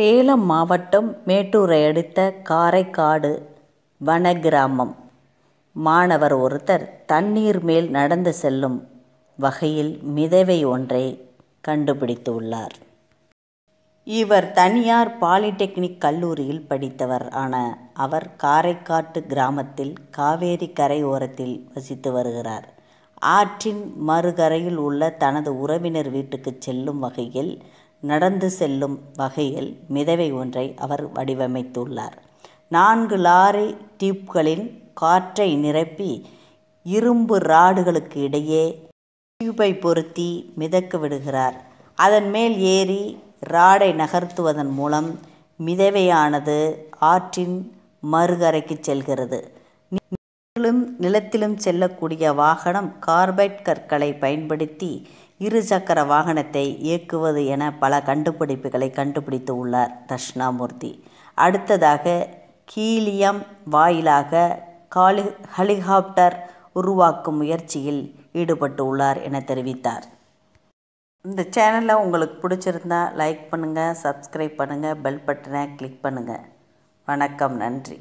சேலம் மாவட்டம் மேட்டூரை அடுத்த காரைக்காடு வனகிராமம் மாணவர் ஒருத்தர் தண்ணீர் மேல் நடந்து செல்லும் வகையில் மிதவை ஒன்றை கண்டுபிடித்து உள்ளார் இவர் தனியார் பாலிடெக்னிக் கல்லூரியில் படித்தவர் ஆன அவர் காரைக்காட்டு கிராமத்தில் காவேரி கரையோரத்தில் வசித்து வருகிறார் ஆற்றின் மறுகரையில் உள்ள தனது உறவினர் வீட்டுக்கு செல்லும் வகையில் நடந்து செல்லும் வகையில் மிதவை ஒன்றை அவர் வடிவமைத்துள்ளார் நான்கு லாரி டியூப்களின் காற்றை நிரப்பி இரும்பு ராடுகளுக்கு இடையே டியூப்பை பொருத்தி மிதக்க விடுகிறார் அதன் மேல் ஏறி ராடை நகர்த்துவதன் மூலம் மிதவையானது ஆற்றின் மறுகரைக்கு செல்கிறது நிலத்திலும் நிலத்திலும் செல்லக்கூடிய வாகனம் கார்பைட் கற்களை பயன்படுத்தி இருசக்கர வாகனத்தை இயக்குவது என பல கண்டுபிடிப்புகளை கண்டுபிடித்து உள்ளார் தட்சிணாமூர்த்தி அடுத்ததாக கீலியம் வாயிலாக காலி ஹெலிகாப்டர் உருவாக்கும் முயற்சியில் ஈடுபட்டு உள்ளார் என தெரிவித்தார் இந்த சேனலில் உங்களுக்கு பிடிச்சிருந்தா லைக் பண்ணுங்கள் சப்ஸ்கிரைப் பண்ணுங்கள் பெல் பட்டனை கிளிக் பண்ணுங்கள் வணக்கம் நன்றி